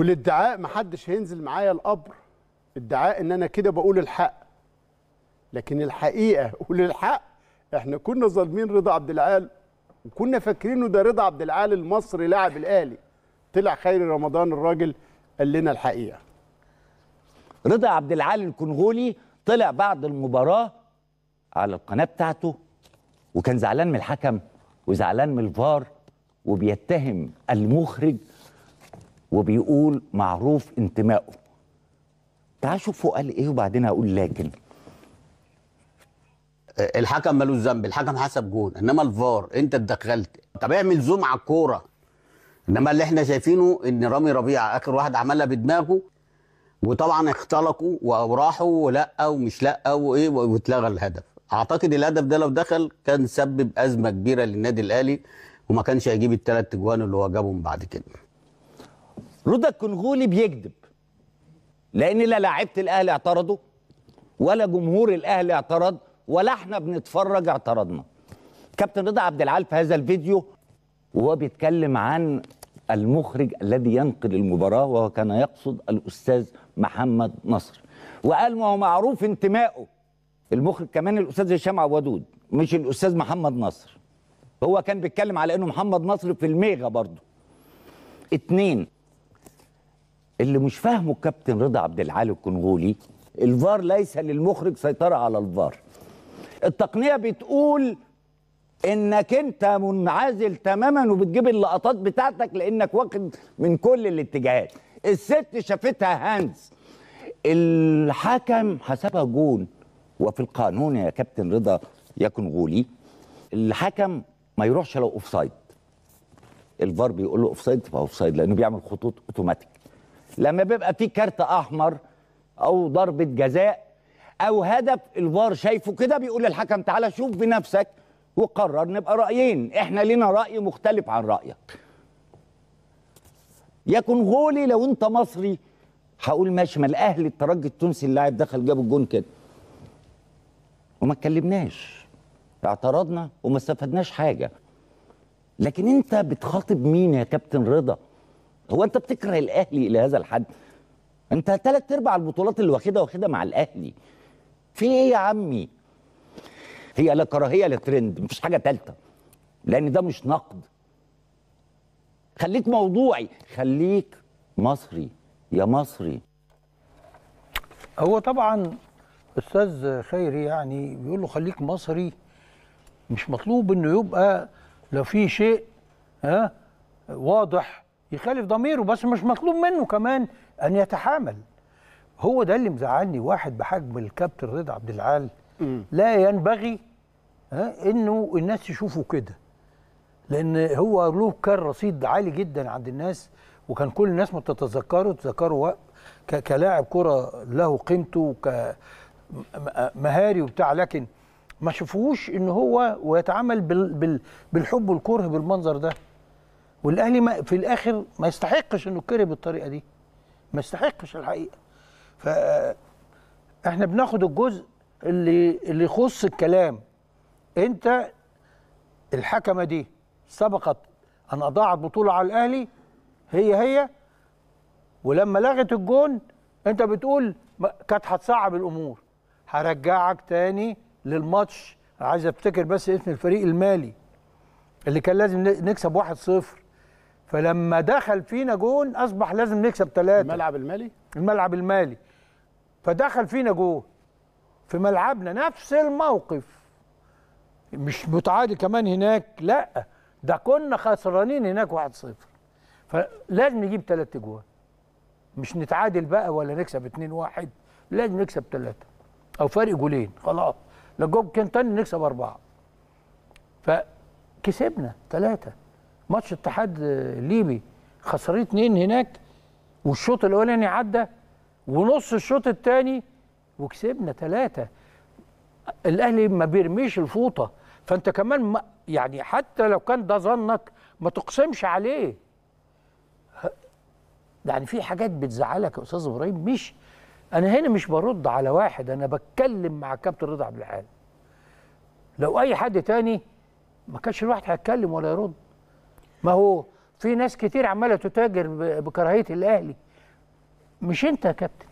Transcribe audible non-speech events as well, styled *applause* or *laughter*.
والادعاء محدش هينزل معايا القبر ادعاء ان انا كده بقول الحق لكن الحقيقه *laughs* وللحق احنا كنا ظالمين رضا عبد العال وكنا فاكرينه ده رضا عبد العال المصري لاعب الاهلي طلع خيري رمضان الراجل قال لنا الحقيقه رضا عبد العال الكونغولي طلع بعد المباراه على القناه بتاعته وكان زعلان من الحكم وزعلان من الفار وبيتهم المخرج وبيقول معروف انتمائه تعال شوف فوق قال ايه وبعدين هقول لكن الحكم مالوش ذنب الحكم حسب جون انما الفار انت اتدخلت طب اعمل زوم على الكوره انما اللي احنا شايفينه ان رامي ربيعه اخر واحد عملها بدماغه وطبعا اختلقوا وراحوا ولا ومش لا وايه واتلغى الهدف اعتقد الهدف ده لو دخل كان سبب ازمه كبيره للنادي الاهلي وما كانش هيجيب الثلاث اجوان اللي هو جابهم بعد كده رضا الكنغولي بيكذب لان لا لاعيبه الاهلي اعترضوا ولا جمهور الاهلي اعترض ولا احنا بنتفرج اعترضنا كابتن رضا عبد العال في هذا الفيديو وهو بيتكلم عن المخرج الذي ينقل المباراة وهو كان يقصد الأستاذ محمد نصر وقال ما هو معروف انتمائه المخرج كمان الأستاذ هشام عوادود مش الأستاذ محمد نصر هو كان بيتكلم على أنه محمد نصر في الميغا برضه اتنين اللي مش فاهمه كابتن رضا عبد العال الكونغولي الفار ليس للمخرج سيطرة على الفار التقنية بتقول انك انت منعزل تماما وبتجيب اللقطات بتاعتك لانك واخد من كل الاتجاهات الست شافتها هانز الحكم حسبها جون وفي القانون يا كابتن رضا يا كونغولي الحكم ما يروحش لو اوفسايد الفار بيقول له اوفسايد فاوفسايد لانه بيعمل خطوط اوتوماتيك لما بيبقى في كارت احمر او ضربه جزاء او هدف الفار شايفه كده بيقول للحكم تعالى شوف بنفسك وقرر نبقى رايين احنا لنا راي مختلف عن رايك يكن غولي لو انت مصري هقول ماشي ما الاهلي الترجي التونسي اللاعب دخل جاب الجون كده وما اتكلمناش اعترضنا وما استفدناش حاجه لكن انت بتخاطب مين يا كابتن رضا هو انت بتكره الاهلي الى هذا الحد انت ثلاث ارباع البطولات اللي واخدها واخدها مع الاهلي في ايه يا عمي هي لا كراهيه لا ترند مفيش حاجه ثالثه لان ده مش نقد خليك موضوعي خليك مصري يا مصري هو طبعا استاذ خيري يعني بيقول له خليك مصري مش مطلوب انه يبقى لو في شيء ها واضح يخالف ضميره بس مش مطلوب منه كمان ان يتحامل هو ده اللي مزعلني واحد بحجم الكابتن رضا عبد العال لا ينبغي انه الناس يشوفوا كده لان هو له كان رصيد عالي جدا عند الناس وكان كل الناس ما تتذكره تذكره كلاعب كره له قيمته كمهاري وبتاع لكن ما شافوش ان هو ويتعامل بالحب والكره بالمنظر ده والاهلي ما في الاخر ما يستحقش انه كره بالطريقه دي ما يستحقش الحقيقه ف احنا بناخد الجزء اللي اللي يخص الكلام انت الحكمه دي سبقت ان اضاعت بطوله على الاهلي هي هي ولما لغت الجون انت بتقول كانت هتصعب الامور هرجعك تاني للماتش عايز افتكر بس اسم الفريق المالي اللي كان لازم نكسب 1-0 فلما دخل فينا جون اصبح لازم نكسب ثلاثه الملعب المالي الملعب المالي فدخل فينا جون في ملعبنا نفس الموقف مش متعادل كمان هناك لا ده كنا خسرانين هناك 1-0 فلازم نجيب ثلاث جوان مش نتعادل بقى ولا نكسب 2-1 لازم نكسب ثلاثه او فرق جولين خلاص لو جول كان تاني نكسب اربعه فكسبنا ثلاثه ماتش اتحاد آه، ليبي خسروا اتنين هناك والشوط الاولاني عدى ونص الشوط الثاني وكسبنا ثلاثه الاهلي ما بيرميش الفوطه فانت كمان ما يعني حتى لو كان ده ظنك ما تقسمش عليه يعني في حاجات بتزعلك يا استاذ ابراهيم مش انا هنا مش برد على واحد انا بتكلم مع الكابتن رضا عبد العال لو اي حد تاني ما كانش الواحد هيتكلم ولا يرد ما هو في ناس كتير عماله تتاجر بكراهيه الاهلي مش انت يا كابتن